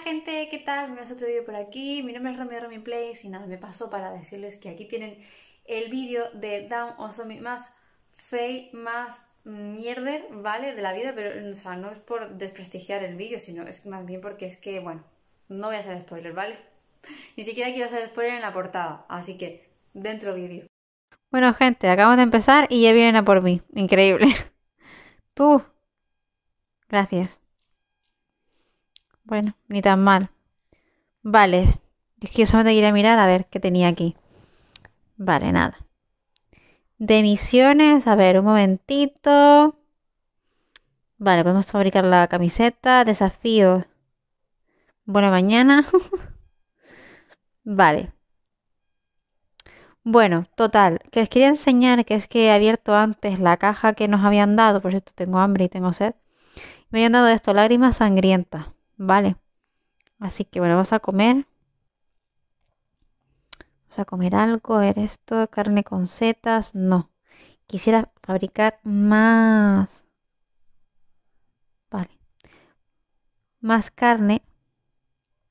gente, ¿qué tal? me otro vídeo por aquí. Mi nombre es Romeo Romy Plays y nada, me pasó para decirles que aquí tienen el vídeo de Down on Zombie más fake, más mierder, ¿vale? De la vida, pero o sea, no es por desprestigiar el vídeo, sino es más bien porque es que, bueno, no voy a hacer spoiler, ¿vale? Ni siquiera quiero hacer spoiler en la portada, así que dentro vídeo. Bueno, gente, acabo de empezar y ya vienen a por mí. Increíble. Tú. Gracias. Bueno, ni tan mal. Vale. Es que yo solamente quería mirar a ver qué tenía aquí. Vale, nada. De misiones, a ver, un momentito. Vale, podemos fabricar la camiseta. Desafío. Buena mañana. vale. Bueno, total, que les quería enseñar que es que he abierto antes la caja que nos habían dado, por cierto tengo hambre y tengo sed. Me habían dado esto, lágrimas sangrientas. Vale. Así que bueno, vamos a comer. Vamos a comer algo. ver, esto? ¿Carne con setas? No. Quisiera fabricar más. Vale. Más carne.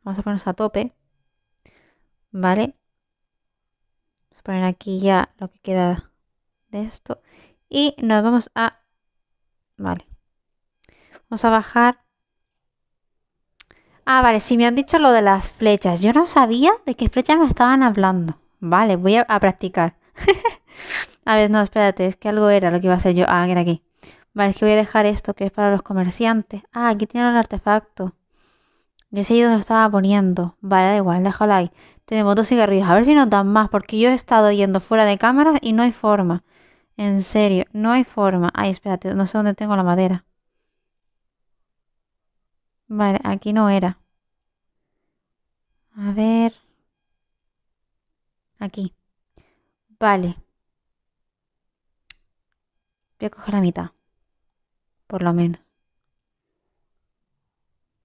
Vamos a ponernos a tope. Vale. Vamos a poner aquí ya lo que queda de esto. Y nos vamos a... Vale. Vamos a bajar Ah, vale, si me han dicho lo de las flechas. Yo no sabía de qué flechas me estaban hablando. Vale, voy a, practicar. a ver, no, espérate, es que algo era lo que iba a hacer yo. Ah, era aquí. Vale, es que voy a dejar esto que es para los comerciantes. Ah, aquí tienen el artefacto. Yo sé dónde estaba poniendo. Vale, da igual, déjalo ahí. Tenemos dos cigarrillos. A ver si nos dan más, porque yo he estado yendo fuera de cámara y no hay forma. En serio, no hay forma. Ay, espérate, no sé dónde tengo la madera. Vale, aquí no era. A ver. Aquí. Vale. Voy a coger la mitad. Por lo menos.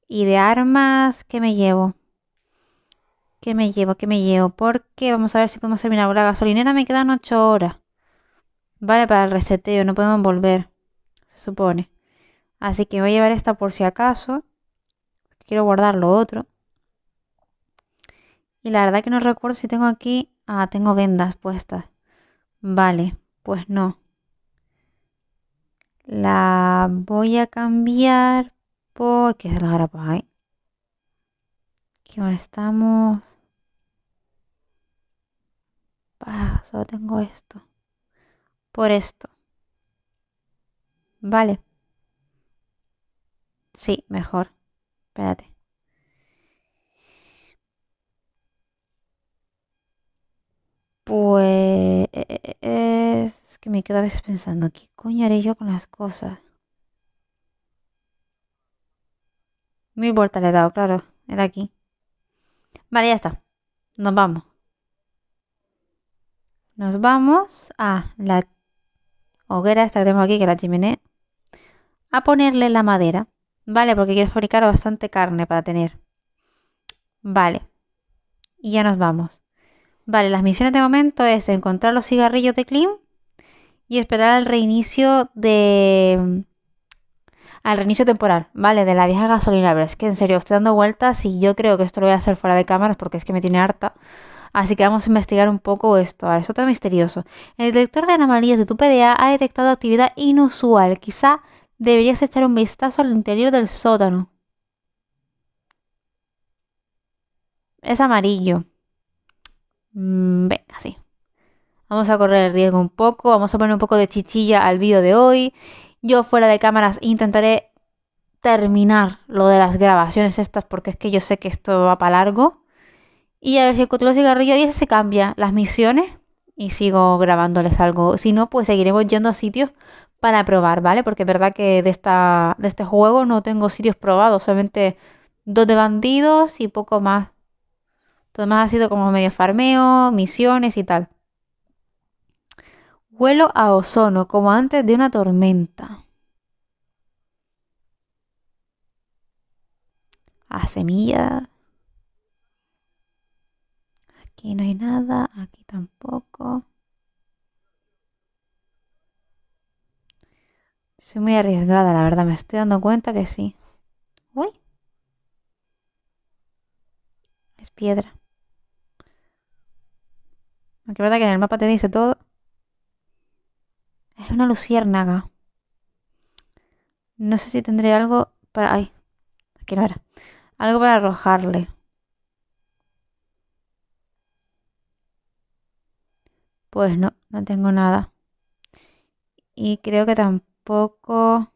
Y de armas, ¿qué me llevo? ¿Qué me llevo? ¿Qué me llevo? Porque vamos a ver si podemos terminar. La gasolinera me quedan 8 horas. Vale, para el reseteo. No podemos volver. Se supone. Así que voy a llevar esta por si acaso quiero guardar lo otro. Y la verdad que no recuerdo si tengo aquí... Ah, tengo vendas puestas. Vale, pues no. La voy a cambiar porque ¿Qué es la grapa Que ahora estamos... Ah, solo tengo esto. Por esto. Vale. Sí, mejor. Espérate. Pues eh, eh, eh, es que me quedo a veces pensando, ¿qué coño haré yo con las cosas? Mi vuelta le he dado, claro. Era aquí. Vale, ya está. Nos vamos. Nos vamos a la hoguera esta que tenemos aquí, que la chimenea, a ponerle la madera. Vale, porque quieres fabricar bastante carne para tener. Vale. Y ya nos vamos. Vale, las misiones de momento es encontrar los cigarrillos de Klim y esperar al reinicio de... Al reinicio temporal, ¿vale? De la vieja gasolina. Pero es que en serio, estoy dando vueltas y yo creo que esto lo voy a hacer fuera de cámaras porque es que me tiene harta. Así que vamos a investigar un poco esto. Ahora, es otro misterioso. El detector de anomalías de tu PDA ha detectado actividad inusual. Quizá deberías echar un vistazo al interior del sótano. Es amarillo. Mm, venga, Vamos a correr el riesgo un poco. Vamos a poner un poco de chichilla al vídeo de hoy. Yo fuera de cámaras intentaré terminar lo de las grabaciones estas porque es que yo sé que esto va para largo. Y a ver si el los cigarrillo y ese se cambia las misiones y sigo grabándoles algo. Si no, pues seguiremos yendo a sitios para probar, ¿vale? Porque es verdad que de, esta, de este juego no tengo sitios probados, solamente dos de bandidos y poco más. Todo más ha sido como medio farmeo, misiones y tal. Vuelo a ozono, como antes de una tormenta. A semilla. Aquí no hay nada, aquí tampoco. Soy muy arriesgada, la verdad, me estoy dando cuenta que sí. Uy. Es piedra. Aunque verdad que en el mapa te dice todo. Es una luciérnaga. No sé si tendré algo para... Ay, aquí no era. Algo para arrojarle. Pues no, no tengo nada. Y creo que tampoco poco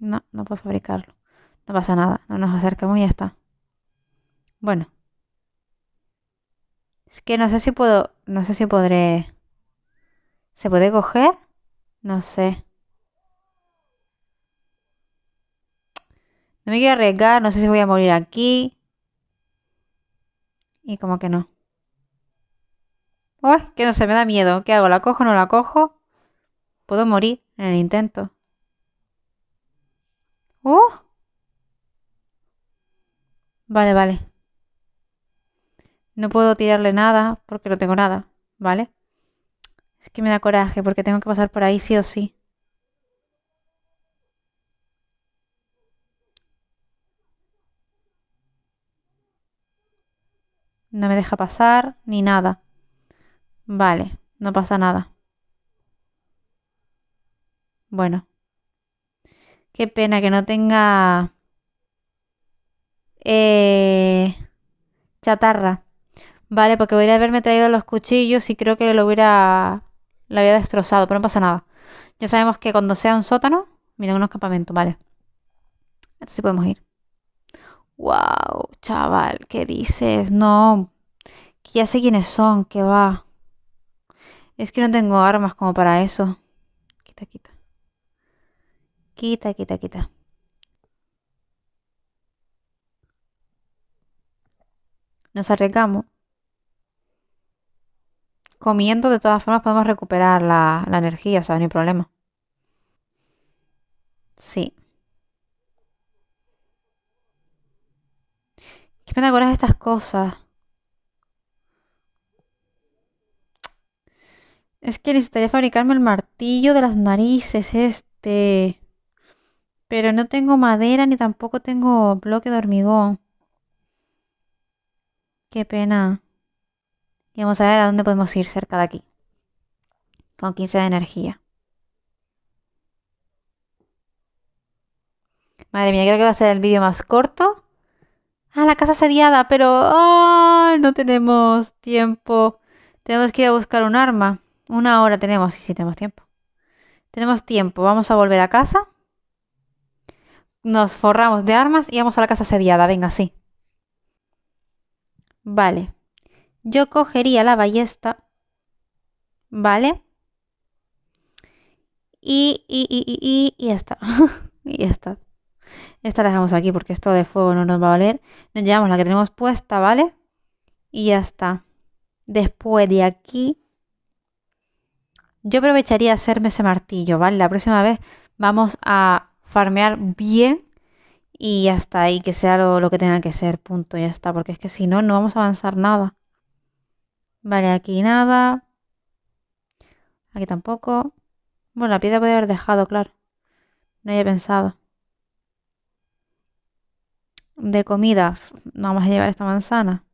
No, no puedo fabricarlo. No pasa nada, no nos acercamos y ya está. Bueno. Es que no sé si puedo, no sé si podré... ¿Se puede coger? No sé. No me a arriesgar, no sé si voy a morir aquí. Y como que no. Oh, que no se me da miedo. ¿Qué hago? ¿La cojo o no la cojo? Puedo morir en el intento. Oh. Vale, vale. No puedo tirarle nada porque no tengo nada, ¿vale? Es que me da coraje porque tengo que pasar por ahí sí o sí. No me deja pasar ni nada. Vale, no pasa nada. Bueno. Qué pena que no tenga eh, chatarra. Vale, porque a haberme traído los cuchillos y creo que lo hubiera, lo había destrozado, pero no pasa nada. Ya sabemos que cuando sea un sótano, miren unos campamentos, vale. Entonces podemos ir. Wow, chaval, ¿qué dices? No, ya sé quiénes son, que va. Es que no tengo armas como para eso. Quita, quita. Quita, quita, quita. Nos arreglamos. Comiendo, de todas formas, podemos recuperar la, energía, o sea, no hay problema. Sí. ¿Qué pena con estas cosas? Es que necesitaría fabricarme el martillo de las narices este. Pero no tengo madera ni tampoco tengo bloque de hormigón. Qué pena. Y vamos a ver a dónde podemos ir cerca de aquí. Con 15 de energía. Madre mía, creo que va a ser el vídeo más corto. Ah, la casa sediada, pero no tenemos tiempo. Tenemos que ir a buscar un arma. Una hora tenemos, sí, sí, tenemos tiempo. Tenemos tiempo, vamos a volver a casa. Nos forramos de armas y vamos a la casa sediada, venga, sí. Vale. Yo cogería la ballesta. ¿Vale? Y, y, y, y, y ya está. y ya está. Esta la dejamos aquí porque esto de fuego no nos va a valer. Nos llevamos la que tenemos puesta, ¿vale? Y ya está. Después de aquí yo aprovecharía hacerme ese martillo, ¿vale? La próxima vez vamos a farmear bien y hasta ahí, que sea lo, que tenga que ser, punto, ya está, porque es que si no, no vamos a avanzar nada. Vale, aquí nada. Aquí tampoco. Bueno, la piedra puede haber dejado, claro. No había pensado. De comida, no vamos a llevar esta manzana.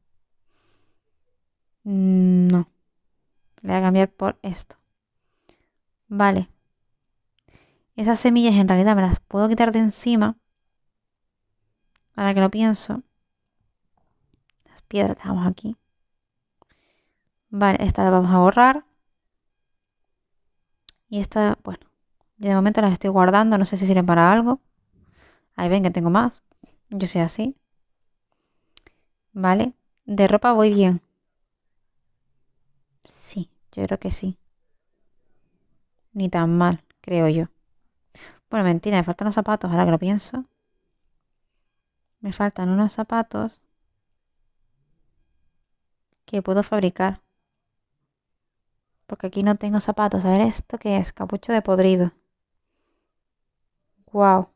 Mm, no. Le voy a cambiar por esto. Vale. Esas semillas en realidad me las puedo quitar de encima. Ahora que lo pienso. Las piedras dejamos aquí. Vale, esta la vamos a borrar. Y esta, bueno, de momento las estoy guardando. No sé si sirven para algo. Ahí ven que tengo más. Yo sé así. Vale. De ropa voy bien. Sí, yo creo que sí ni tan mal, creo yo. Bueno, mentira, me faltan los zapatos, ahora que lo pienso. Me faltan unos zapatos que puedo fabricar. Porque aquí no tengo zapatos. A ver, ¿esto que es? Capucho de podrido. Guau.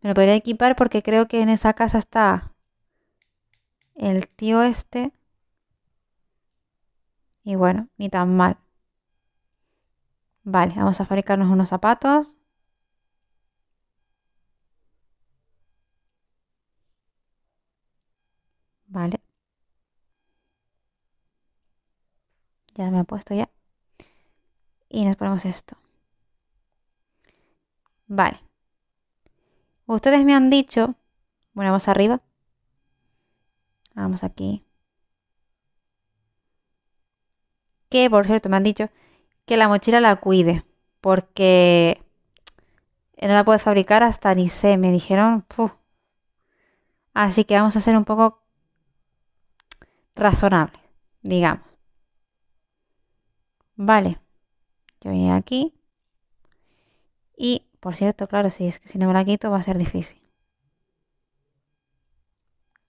Me lo podría equipar porque creo que en esa casa está el tío este. Y bueno, ni tan mal. Vale, vamos a fabricarnos unos zapatos. Vale. Ya me ha puesto ya. Y nos ponemos esto. Vale. Ustedes me han dicho... Bueno, vamos arriba. Vamos aquí. Que, por cierto, me han dicho que la mochila la cuide, porque no la puede fabricar hasta ni sé. me dijeron. Así que vamos a ser un poco razonables, digamos. Vale, yo voy aquí. Y, por cierto, claro, si es que si no me la quito va a ser difícil.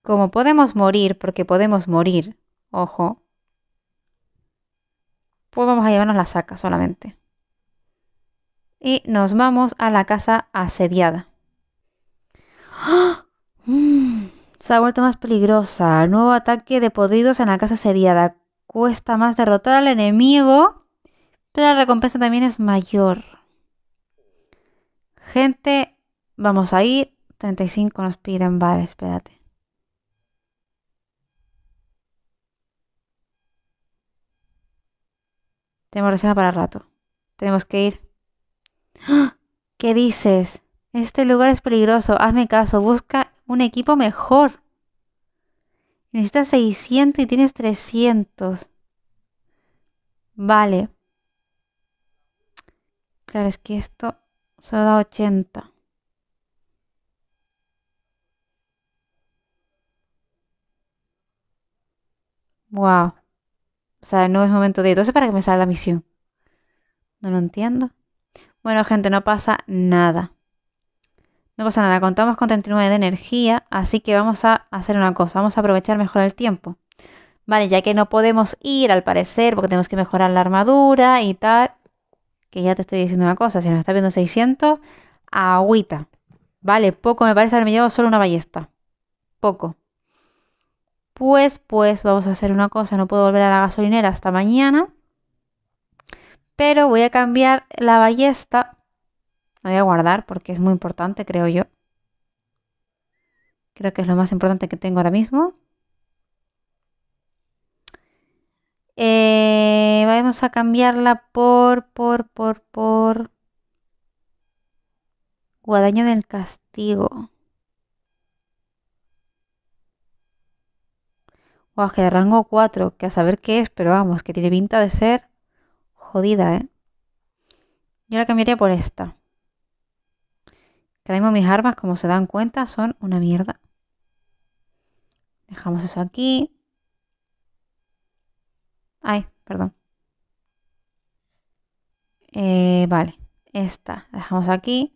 Como podemos morir, porque podemos morir, ojo, pues vamos a llevarnos la saca solamente. Y nos vamos a la casa asediada. ¡Ah! Mm, se ha vuelto más peligrosa. Nuevo ataque de podridos en la casa asediada. Cuesta más derrotar al enemigo, pero la recompensa también es mayor. Gente, vamos a ir. 35 nos piden, vale, espérate. Tenemos reserva para rato. Tenemos que ir. ¡Ah! ¿Qué dices? Este lugar es peligroso. Hazme caso. Busca un equipo mejor. Necesitas 600 y tienes 300. Vale. Claro, es que esto solo da 80. Wow. O sea, no es momento de Entonces, ¿para que me sale la misión? No lo entiendo. Bueno, gente, no pasa nada. No pasa nada. Contamos con 39 de energía, así que vamos a hacer una cosa. Vamos a aprovechar mejor el tiempo. Vale, ya que no podemos ir, al parecer, porque tenemos que mejorar la armadura y tal. Que ya te estoy diciendo una cosa. Si nos está viendo 600, agüita. Vale, poco me parece. que me llevo solo una ballesta. Poco pues, pues vamos a hacer una cosa, no puedo volver a la gasolinera hasta mañana, pero voy a cambiar la ballesta, la voy a guardar porque es muy importante, creo yo. Creo que es lo más importante que tengo ahora mismo. Eh, vamos a cambiarla por, por, por, por... Guadaña del Castigo. que de rango 4, que a saber qué es, pero vamos, que tiene pinta de ser jodida, ¿eh? Yo la cambiaría por esta. Que mis armas, como se dan cuenta, son una mierda. Dejamos eso aquí. Ay, perdón. Eh, vale, esta dejamos aquí.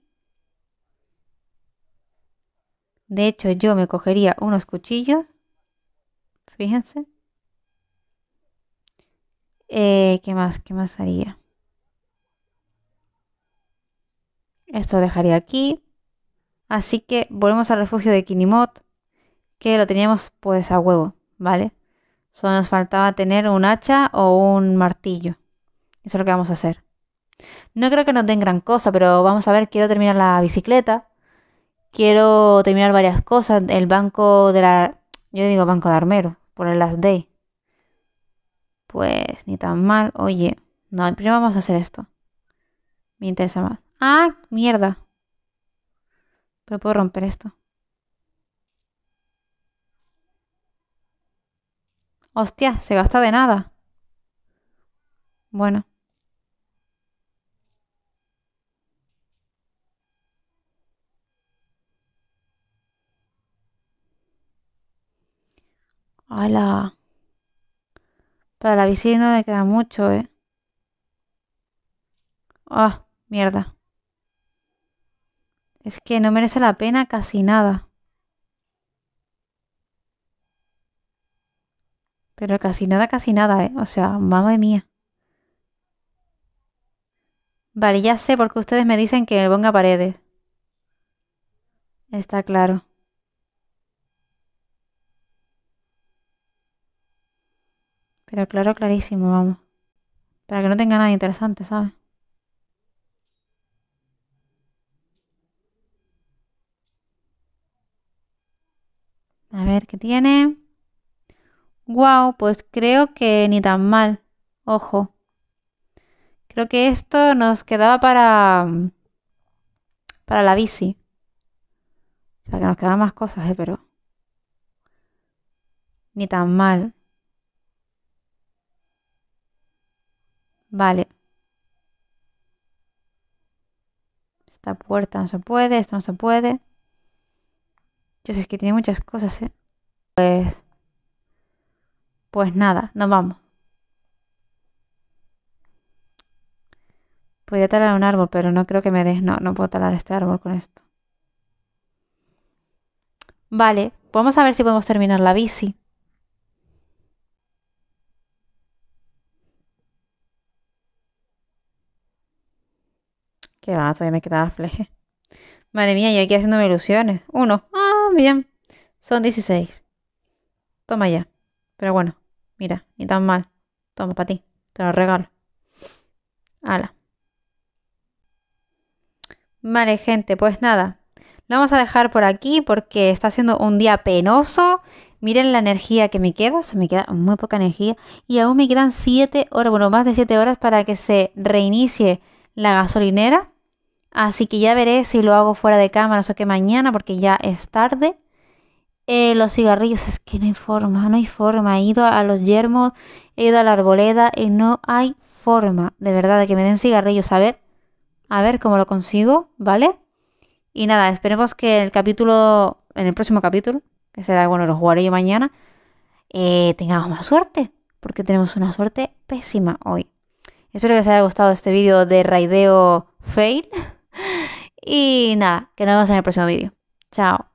De hecho, yo me cogería unos cuchillos fíjense. Eh, ¿Qué más? ¿Qué más haría? Esto dejaría aquí. Así que volvemos al refugio de Kinimot, que lo teníamos pues a huevo, ¿vale? Solo nos faltaba tener un hacha o un martillo. Eso es lo que vamos a hacer. No creo que nos den gran cosa, pero vamos a ver, quiero terminar la bicicleta. Quiero terminar varias cosas. El banco de la... Yo digo banco de armero, el las day. Pues ni tan mal. Oye, no, primero vamos a hacer esto. Me interesa más. Ah, mierda. Pero puedo romper esto. Hostia, se gasta de nada. Bueno. ¡Hala! Para la bici no me queda mucho, ¿eh? ¡Ah! mierda. Es que no merece la pena casi nada. Pero casi nada, casi nada, ¿eh? O sea, madre mía. Vale, ya sé porque ustedes me dicen que ponga paredes. Está claro. Pero claro, clarísimo, vamos. Para que no tenga nada interesante, ¿sabes? A ver, ¿qué tiene? Wow, pues creo que ni tan mal. Ojo. Creo que esto nos quedaba para para la bici. O sea, que nos quedan más cosas, ¿eh? Pero ni tan mal. Vale. Esta puerta no se puede, esto no se puede. Yo sé que tiene muchas cosas, ¿eh? Pues... Pues nada, nos vamos. Podría talar un árbol, pero no creo que me des... No, no puedo talar este árbol con esto. Vale, pues vamos a ver si podemos terminar la bici. Que va, todavía me quedaba fleje. Madre mía, yo aquí haciéndome ilusiones. Uno. Ah, bien. Son 16. Toma ya. Pero bueno, mira, ni tan mal. Toma, para ti. Te lo regalo. Hala. Vale, gente, pues nada. Lo vamos a dejar por aquí porque está siendo un día penoso. Miren la energía que me queda, se me queda muy poca energía y aún me quedan 7 horas, bueno, más de 7 horas para que se reinicie la gasolinera. Así que ya veré si lo hago fuera de cámara, o que mañana, porque ya es tarde. Eh, los cigarrillos, es que no hay forma, no hay forma. He ido a los yermos, he ido a la arboleda y no hay forma, de verdad, de que me den cigarrillos. A ver, a ver cómo lo consigo, ¿vale? Y nada, esperemos que el capítulo, en el próximo capítulo, que será, bueno, lo jugaré yo mañana, eh, tengamos más suerte, porque tenemos una suerte pésima hoy. Espero que les haya gustado este vídeo de Raideo Fail. Y nada, que nos vemos en el próximo vídeo. Chao.